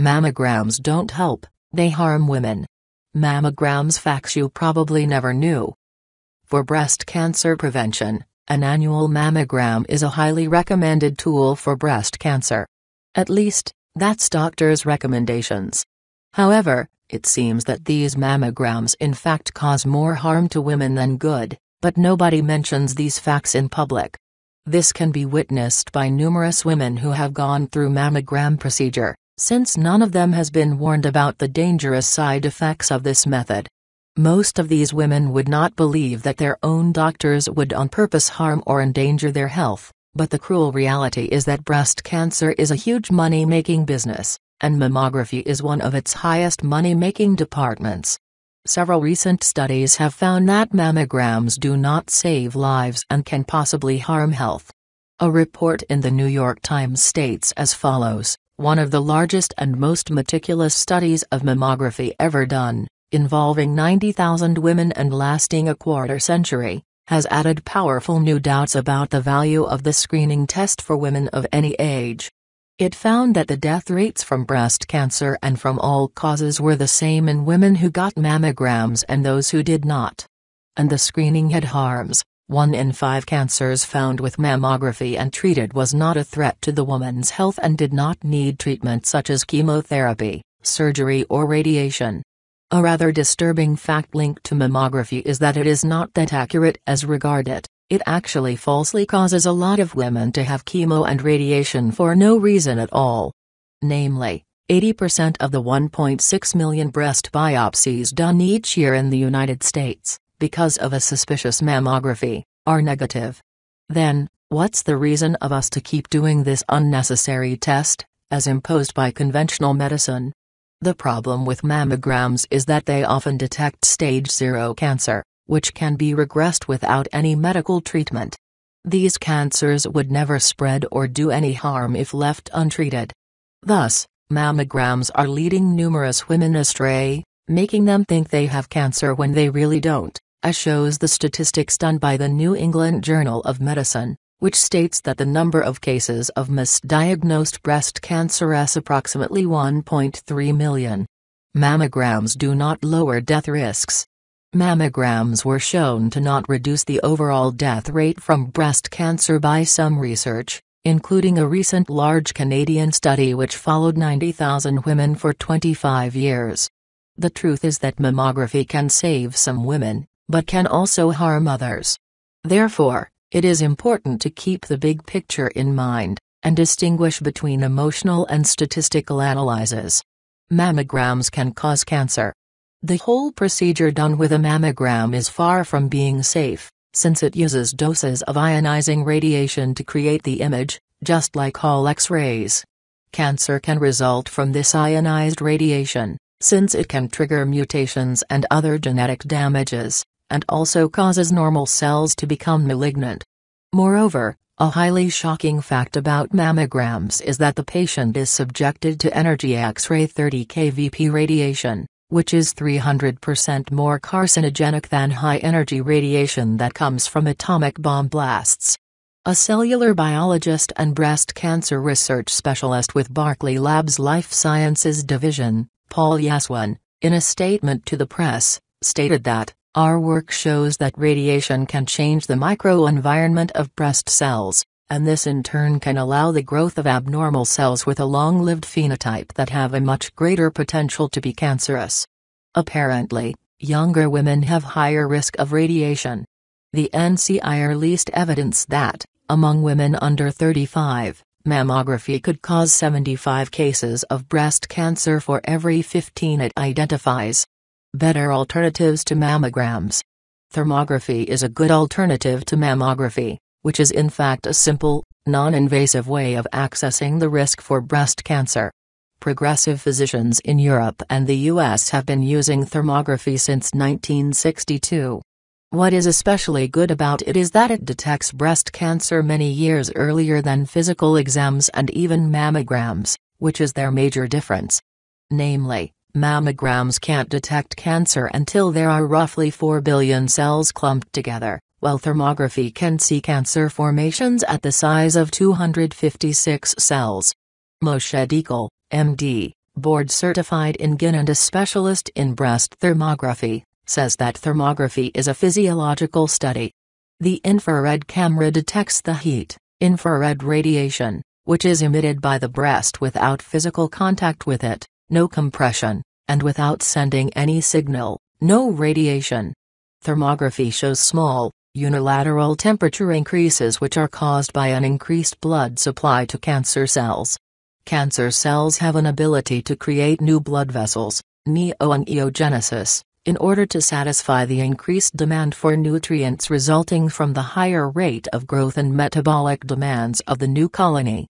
Mammograms don't help, they harm women. Mammograms facts you probably never knew. For breast cancer prevention, an annual mammogram is a highly recommended tool for breast cancer. At least, that's doctors' recommendations. However, it seems that these mammograms in fact cause more harm to women than good, but nobody mentions these facts in public. This can be witnessed by numerous women who have gone through mammogram procedure since none of them has been warned about the dangerous side effects of this method. Most of these women would not believe that their own doctors would on purpose harm or endanger their health, but the cruel reality is that breast cancer is a huge money-making business, and mammography is one of its highest money-making departments. Several recent studies have found that mammograms do not save lives and can possibly harm health. A report in the New York Times states as follows one of the largest and most meticulous studies of mammography ever done, involving 90,000 women and lasting a quarter century, has added powerful new doubts about the value of the screening test for women of any age. It found that the death rates from breast cancer and from all causes were the same in women who got mammograms and those who did not. And the screening had harms, one in five cancers found with mammography and treated was not a threat to the woman's health and did not need treatment such as chemotherapy, surgery or radiation. A rather disturbing fact linked to mammography is that it is not that accurate as regard it, it actually falsely causes a lot of women to have chemo and radiation for no reason at all. Namely, 80% of the 1.6 million breast biopsies done each year in the United States because of a suspicious mammography, are negative. Then, what's the reason of us to keep doing this unnecessary test, as imposed by conventional medicine? The problem with mammograms is that they often detect stage 0 cancer, which can be regressed without any medical treatment. These cancers would never spread or do any harm if left untreated. Thus, mammograms are leading numerous women astray, making them think they have cancer when they really don't as shows the statistics done by the New England Journal of Medicine, which states that the number of cases of misdiagnosed breast cancer is approximately 1.3 million. Mammograms do not lower death risks. Mammograms were shown to not reduce the overall death rate from breast cancer by some research, including a recent large Canadian study which followed 90,000 women for 25 years. The truth is that mammography can save some women, but can also harm others. Therefore, it is important to keep the big picture in mind and distinguish between emotional and statistical analyses. Mammograms can cause cancer. The whole procedure done with a mammogram is far from being safe, since it uses doses of ionizing radiation to create the image, just like all X rays. Cancer can result from this ionized radiation, since it can trigger mutations and other genetic damages and also causes normal cells to become malignant. Moreover, a highly shocking fact about mammograms is that the patient is subjected to energy X-ray 30 kVp radiation, which is 300% more carcinogenic than high-energy radiation that comes from atomic bomb blasts. A cellular biologist and breast cancer research specialist with Barclay Labs Life Sciences Division, Paul Yaswan, in a statement to the press, stated that, our work shows that radiation can change the microenvironment of breast cells, and this in turn can allow the growth of abnormal cells with a long-lived phenotype that have a much greater potential to be cancerous. Apparently, younger women have higher risk of radiation. The NCI released evidence that, among women under 35, mammography could cause 75 cases of breast cancer for every 15 it identifies. Better alternatives to mammograms. Thermography is a good alternative to mammography, which is in fact a simple, non invasive way of accessing the risk for breast cancer. Progressive physicians in Europe and the US have been using thermography since 1962. What is especially good about it is that it detects breast cancer many years earlier than physical exams and even mammograms, which is their major difference. Namely, Mammograms can't detect cancer until there are roughly 4 billion cells clumped together, while thermography can see cancer formations at the size of 256 cells. Moshe Dekel, MD, board certified in GIN and a specialist in breast thermography, says that thermography is a physiological study. The infrared camera detects the heat, infrared radiation, which is emitted by the breast without physical contact with it no compression, and without sending any signal, no radiation. Thermography shows small, unilateral temperature increases which are caused by an increased blood supply to cancer cells. Cancer cells have an ability to create new blood vessels, neo in order to satisfy the increased demand for nutrients resulting from the higher rate of growth and metabolic demands of the new colony.